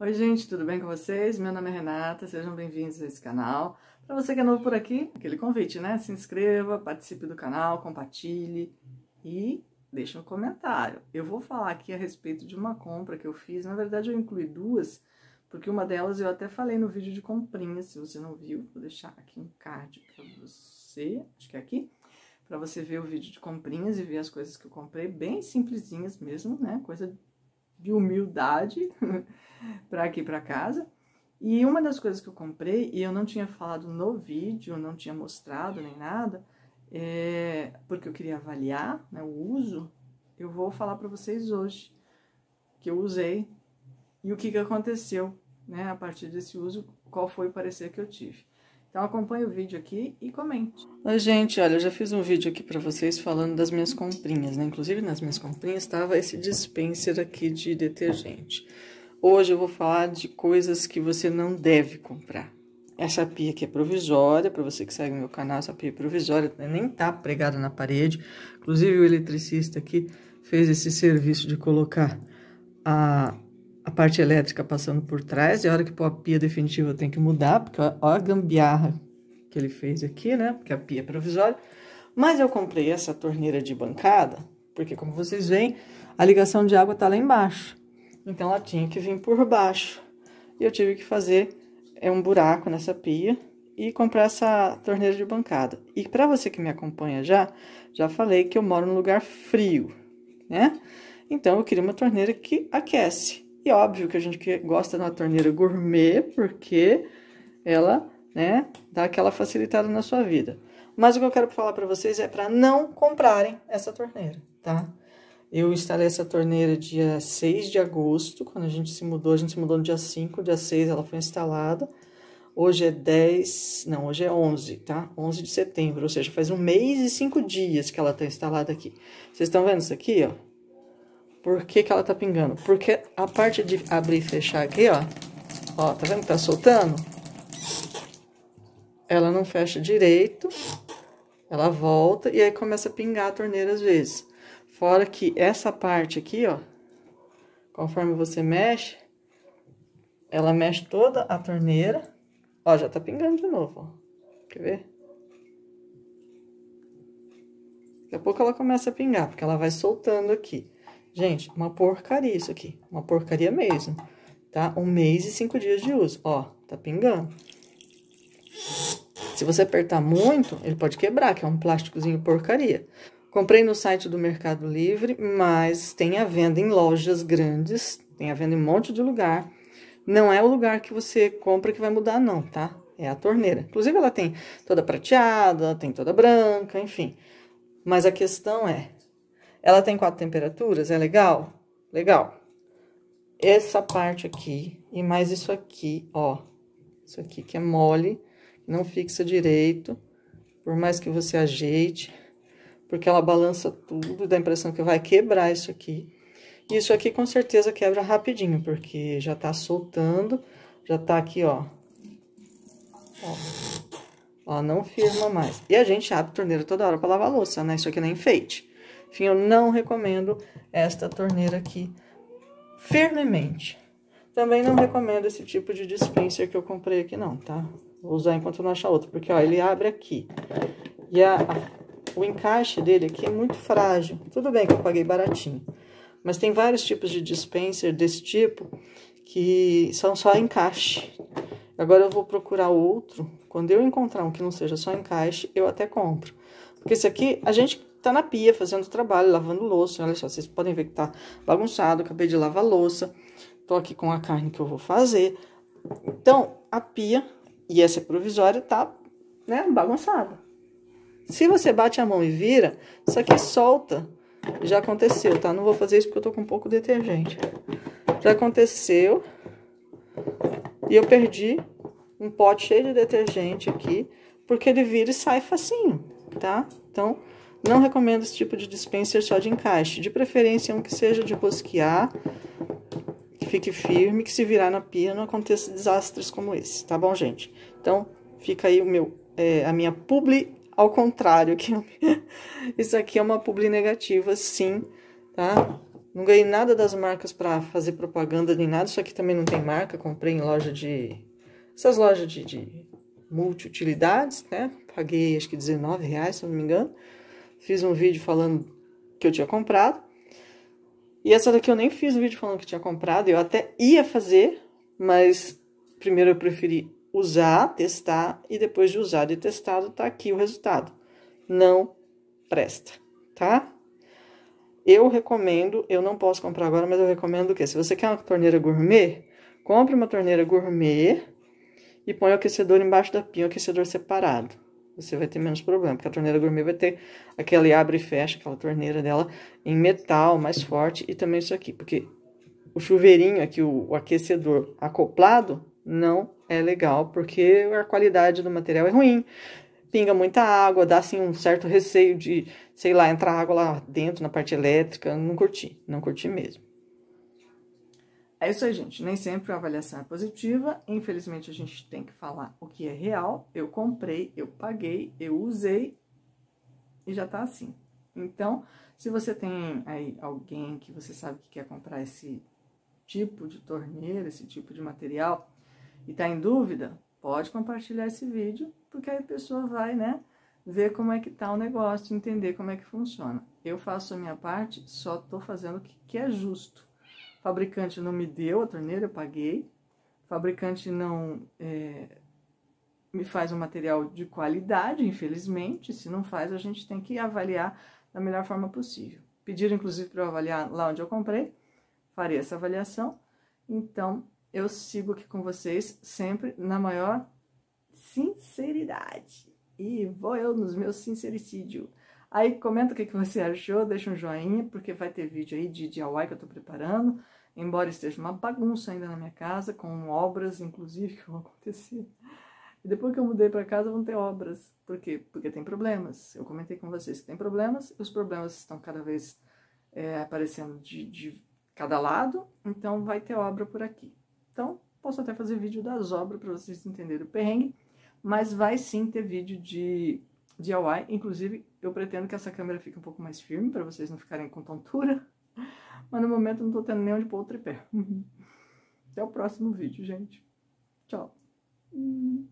Oi, gente, tudo bem com vocês? Meu nome é Renata, sejam bem-vindos a esse canal. Para você que é novo por aqui, aquele convite, né? Se inscreva, participe do canal, compartilhe e deixe um comentário. Eu vou falar aqui a respeito de uma compra que eu fiz, na verdade eu incluí duas, porque uma delas eu até falei no vídeo de comprinha, se você não viu, vou deixar aqui um card para você, acho que é aqui, para você ver o vídeo de comprinhas e ver as coisas que eu comprei, bem simplesinhas mesmo, né? Coisa de humildade para aqui para casa. E uma das coisas que eu comprei, e eu não tinha falado no vídeo, não tinha mostrado nem nada, é, porque eu queria avaliar né, o uso, eu vou falar para vocês hoje que eu usei e o que, que aconteceu né, a partir desse uso, qual foi o parecer que eu tive. Então acompanhe o vídeo aqui e comente. Oi, gente, olha, eu já fiz um vídeo aqui para vocês falando das minhas comprinhas, né? Inclusive nas minhas comprinhas estava esse dispenser aqui de detergente. Hoje eu vou falar de coisas que você não deve comprar. Essa pia aqui é provisória, para você que segue meu canal, essa pia é provisória, né? nem tá pregada na parede. Inclusive o eletricista aqui fez esse serviço de colocar a parte elétrica passando por trás, e a hora que pôr a pia definitiva eu tenho que mudar, porque olha a gambiarra que ele fez aqui, né? Porque a pia é provisória. Mas eu comprei essa torneira de bancada, porque como vocês veem, a ligação de água tá lá embaixo. Então ela tinha que vir por baixo. E eu tive que fazer é um buraco nessa pia e comprar essa torneira de bancada. E para você que me acompanha já, já falei que eu moro num lugar frio, né? Então eu queria uma torneira que aquece. E óbvio que a gente gosta de uma torneira gourmet, porque ela né, dá aquela facilitada na sua vida. Mas o que eu quero falar para vocês é para não comprarem essa torneira, tá? Eu instalei essa torneira dia 6 de agosto, quando a gente se mudou, a gente se mudou no dia 5, dia 6 ela foi instalada. Hoje é 10, não, hoje é 11, tá? 11 de setembro, ou seja, faz um mês e 5 dias que ela está instalada aqui. Vocês estão vendo isso aqui, ó? Por que, que ela tá pingando? Porque a parte de abrir e fechar aqui, ó. Ó, tá vendo que tá soltando? Ela não fecha direito. Ela volta e aí começa a pingar a torneira às vezes. Fora que essa parte aqui, ó. Conforme você mexe, ela mexe toda a torneira. Ó, já tá pingando de novo, ó. Quer ver? Daqui a pouco ela começa a pingar, porque ela vai soltando aqui. Gente, uma porcaria isso aqui. Uma porcaria mesmo, tá? Um mês e cinco dias de uso. Ó, tá pingando. Se você apertar muito, ele pode quebrar, que é um plásticozinho porcaria. Comprei no site do Mercado Livre, mas tem a venda em lojas grandes, tem a venda em um monte de lugar. Não é o lugar que você compra que vai mudar, não, tá? É a torneira. Inclusive, ela tem toda prateada, tem toda branca, enfim. Mas a questão é, ela tem quatro temperaturas, é legal? Legal. Essa parte aqui e mais isso aqui, ó. Isso aqui que é mole, não fixa direito, por mais que você ajeite, porque ela balança tudo, dá a impressão que vai quebrar isso aqui. E isso aqui com certeza quebra rapidinho, porque já tá soltando, já tá aqui, ó. Ó, ó não firma mais. E a gente abre a torneira toda hora pra lavar louça, né? Isso aqui não é enfeite. Enfim, eu não recomendo esta torneira aqui firmemente. Também não recomendo esse tipo de dispenser que eu comprei aqui não, tá? Vou usar enquanto não achar outro, porque ó, ele abre aqui. E a, a, o encaixe dele aqui é muito frágil. Tudo bem que eu paguei baratinho. Mas tem vários tipos de dispenser desse tipo que são só encaixe. Agora eu vou procurar outro. Quando eu encontrar um que não seja só encaixe, eu até compro. Porque esse aqui, a gente tá na pia fazendo trabalho, lavando louça. Olha só, vocês podem ver que tá bagunçado, acabei de lavar louça. Tô aqui com a carne que eu vou fazer. Então, a pia, e essa é provisória, tá né, bagunçada. Se você bate a mão e vira, isso aqui solta. Já aconteceu, tá? Não vou fazer isso porque eu tô com um pouco de detergente. Já aconteceu. E eu perdi um pote cheio de detergente aqui, porque ele vira e sai facinho, tá? Então, não recomendo esse tipo de dispenser só de encaixe, de preferência um que seja de rosquear, que fique firme, que se virar na pia não aconteça desastres como esse, tá bom, gente? Então, fica aí o meu, é, a minha publi ao contrário. Que isso aqui é uma publi negativa, sim, tá? Não ganhei nada das marcas para fazer propaganda nem nada. Isso aqui também não tem marca. Comprei em loja de. Essas lojas de, de multiutilidades, né? Paguei acho que 19 reais, se não me engano. Fiz um vídeo falando que eu tinha comprado. E essa daqui eu nem fiz um vídeo falando que tinha comprado. Eu até ia fazer, mas primeiro eu preferi usar, testar. E depois de usado e testado, tá aqui o resultado. Não presta, tá? Eu recomendo, eu não posso comprar agora, mas eu recomendo o quê? Se você quer uma torneira gourmet, compre uma torneira gourmet e põe o aquecedor embaixo da pia, o aquecedor separado você vai ter menos problema, porque a torneira gourmet vai ter aquele abre e fecha, aquela torneira dela em metal mais forte e também isso aqui, porque o chuveirinho aqui, o, o aquecedor acoplado, não é legal, porque a qualidade do material é ruim, pinga muita água, dá assim um certo receio de, sei lá, entrar água lá dentro na parte elétrica, não curti, não curti mesmo. É isso aí, gente. Nem sempre a avaliação é positiva. Infelizmente, a gente tem que falar o que é real. Eu comprei, eu paguei, eu usei e já tá assim. Então, se você tem aí alguém que você sabe que quer comprar esse tipo de torneira, esse tipo de material e tá em dúvida, pode compartilhar esse vídeo, porque aí a pessoa vai, né, ver como é que tá o negócio, entender como é que funciona. Eu faço a minha parte, só tô fazendo o que é justo o fabricante não me deu a torneira, eu paguei. O fabricante não é, me faz um material de qualidade, infelizmente. Se não faz, a gente tem que avaliar da melhor forma possível. Pediram, inclusive, para eu avaliar lá onde eu comprei. Farei essa avaliação. Então, eu sigo aqui com vocês sempre na maior sinceridade. E vou eu nos meus sincericídios. Aí comenta o que, você achou, deixa um joinha, porque vai ter vídeo aí de DIY que eu estou preparando, embora esteja uma bagunça ainda na minha casa, com obras, inclusive, que vão acontecer. E depois que eu mudei para casa, vão ter obras. Por quê? Porque tem problemas. Eu comentei com vocês que tem problemas, os problemas estão cada vez é, aparecendo de, de cada lado, então vai ter obra por aqui. Então, posso até fazer vídeo das obras para vocês entenderem o perrengue, mas vai sim ter vídeo de DIY. Inclusive, eu pretendo que essa câmera fique um pouco mais firme para vocês não ficarem com tontura. Mas no momento eu não tô tendo nem onde pôr o tripé. Até o próximo vídeo, gente. Tchau. Hum.